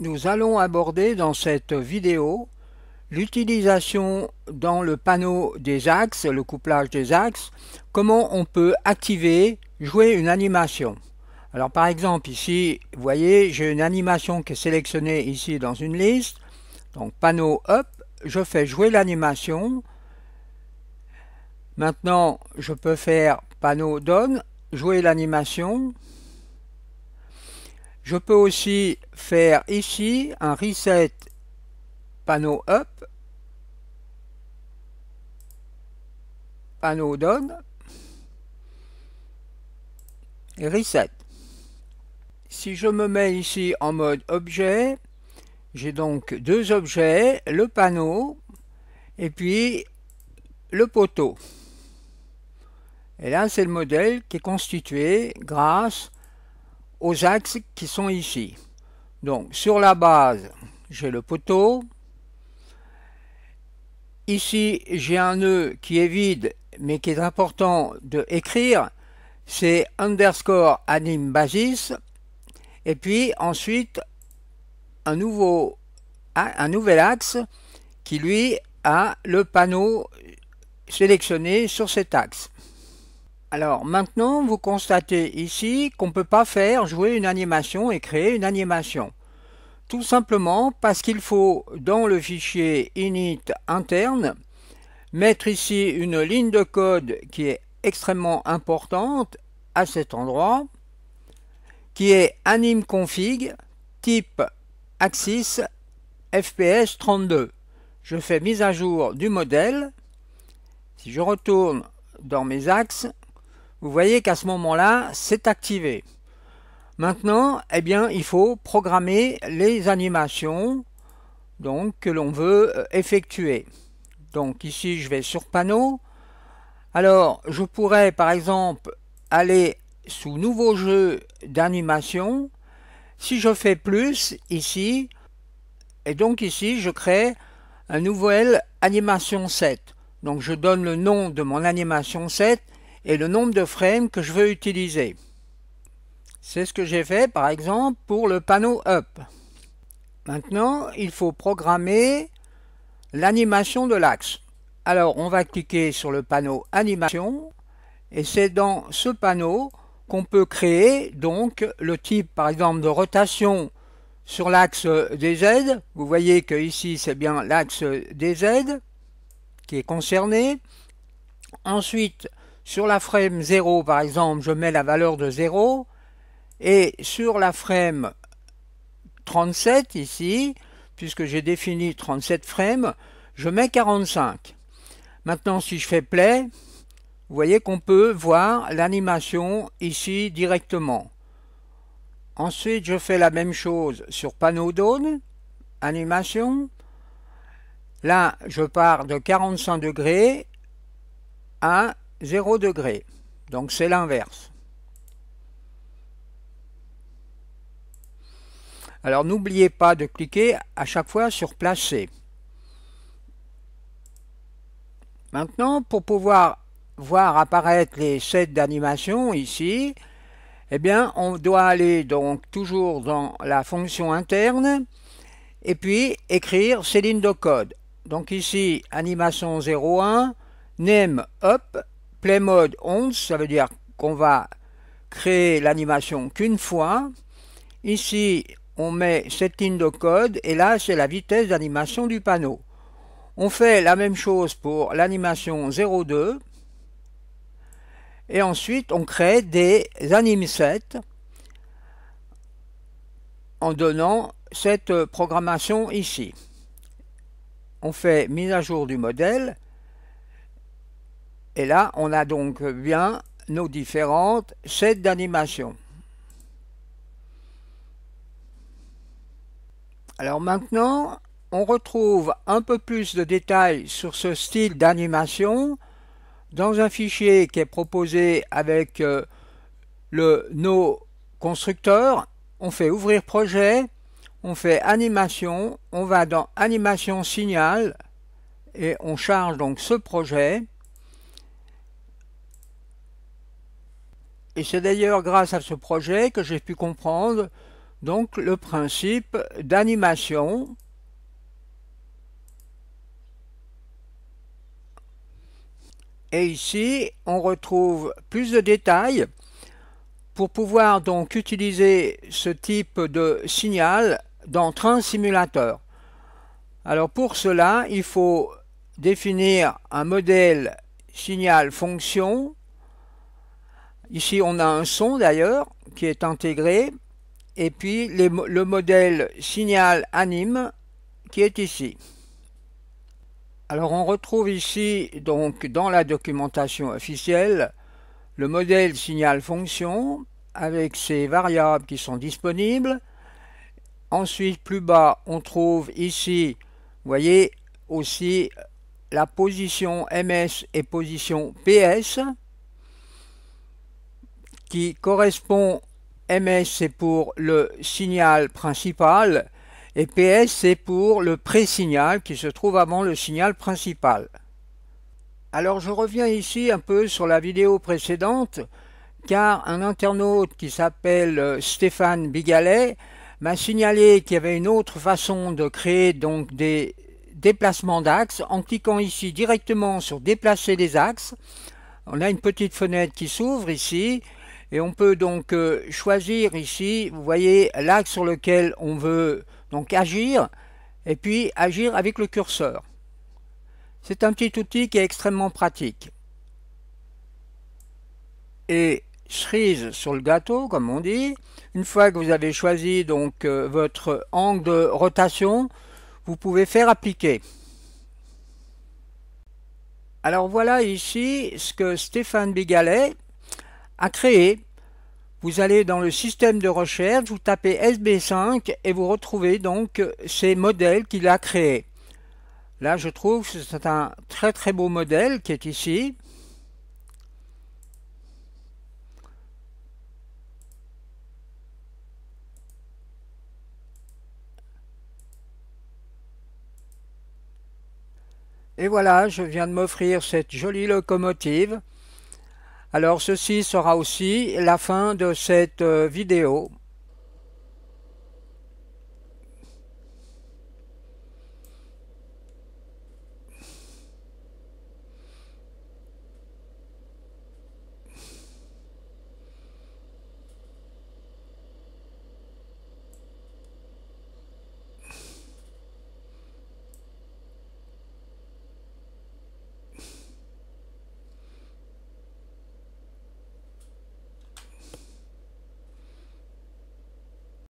Nous allons aborder dans cette vidéo l'utilisation dans le panneau des axes, le couplage des axes, comment on peut activer, jouer une animation. Alors par exemple ici, vous voyez, j'ai une animation qui est sélectionnée ici dans une liste. Donc panneau up, je fais jouer l'animation. Maintenant, je peux faire panneau down, jouer l'animation. Je peux aussi faire ici un reset panneau up, panneau down et reset. Si je me mets ici en mode objet, j'ai donc deux objets, le panneau et puis le poteau. Et là, c'est le modèle qui est constitué grâce aux axes qui sont ici. Donc sur la base, j'ai le poteau. Ici, j'ai un nœud qui est vide, mais qui est important de écrire. C'est underscore anime basis. Et puis ensuite, un, nouveau, un nouvel axe qui lui a le panneau sélectionné sur cet axe. Alors maintenant, vous constatez ici qu'on ne peut pas faire jouer une animation et créer une animation. Tout simplement parce qu'il faut, dans le fichier init interne, mettre ici une ligne de code qui est extrêmement importante à cet endroit, qui est config type axis fps 32. Je fais mise à jour du modèle. Si je retourne dans mes axes, vous voyez qu'à ce moment-là, c'est activé. Maintenant, eh bien, il faut programmer les animations donc, que l'on veut euh, effectuer. Donc ici, je vais sur panneau. Alors, je pourrais par exemple aller sous nouveau jeu d'animation. Si je fais plus ici, et donc ici, je crée un nouvel animation 7. Donc je donne le nom de mon animation 7 et le nombre de frames que je veux utiliser. C'est ce que j'ai fait par exemple pour le panneau Up. Maintenant, il faut programmer l'animation de l'axe. Alors, on va cliquer sur le panneau Animation et c'est dans ce panneau qu'on peut créer donc le type par exemple de rotation sur l'axe DZ. Vous voyez que ici c'est bien l'axe DZ qui est concerné. Ensuite, sur la frame 0, par exemple, je mets la valeur de 0, et sur la frame 37, ici, puisque j'ai défini 37 frames, je mets 45. Maintenant, si je fais play, vous voyez qu'on peut voir l'animation ici directement. Ensuite, je fais la même chose sur panneau d'aune, animation. Là, je pars de 45 degrés à 0 degré. Donc c'est l'inverse. Alors n'oubliez pas de cliquer à chaque fois sur placer. Maintenant, pour pouvoir voir apparaître les sets d'animation ici, eh bien, on doit aller donc toujours dans la fonction interne et puis écrire ces lignes de code. Donc ici, animation 01, name up, Play Mode 11, ça veut dire qu'on va créer l'animation qu'une fois. Ici, on met cette ligne de code et là, c'est la vitesse d'animation du panneau. On fait la même chose pour l'animation 02. Et ensuite, on crée des animesets en donnant cette programmation ici. On fait mise à jour du modèle et là, on a donc bien nos différentes sets d'animation. Alors maintenant, on retrouve un peu plus de détails sur ce style d'animation dans un fichier qui est proposé avec euh, le constructeurs, constructeur. On fait ouvrir projet, on fait animation, on va dans animation signal et on charge donc ce projet. Et c'est d'ailleurs grâce à ce projet que j'ai pu comprendre donc le principe d'animation Et ici, on retrouve plus de détails pour pouvoir donc utiliser ce type de signal dans Train simulateur. Alors pour cela, il faut définir un modèle signal fonction Ici, on a un son d'ailleurs qui est intégré. Et puis, le modèle signal anime qui est ici. Alors, on retrouve ici, donc, dans la documentation officielle, le modèle signal fonction avec ses variables qui sont disponibles. Ensuite, plus bas, on trouve ici, vous voyez, aussi la position MS et position PS qui correspond MS c'est pour le signal principal et PS c'est pour le pré-signal qui se trouve avant le signal principal. Alors je reviens ici un peu sur la vidéo précédente car un internaute qui s'appelle euh, Stéphane Bigalet m'a signalé qu'il y avait une autre façon de créer donc des déplacements d'axes en cliquant ici directement sur déplacer des axes. On a une petite fenêtre qui s'ouvre ici et on peut donc euh, choisir ici, vous voyez, l'axe sur lequel on veut donc agir, et puis agir avec le curseur. C'est un petit outil qui est extrêmement pratique. Et cerise sur le gâteau, comme on dit, une fois que vous avez choisi donc euh, votre angle de rotation, vous pouvez faire appliquer. Alors voilà ici ce que Stéphane Bigalet, à créer. Vous allez dans le système de recherche, vous tapez SB5 et vous retrouvez donc ces modèles qu'il a créés. Là, je trouve c'est un très très beau modèle qui est ici. Et voilà, je viens de m'offrir cette jolie locomotive. Alors ceci sera aussi la fin de cette euh, vidéo.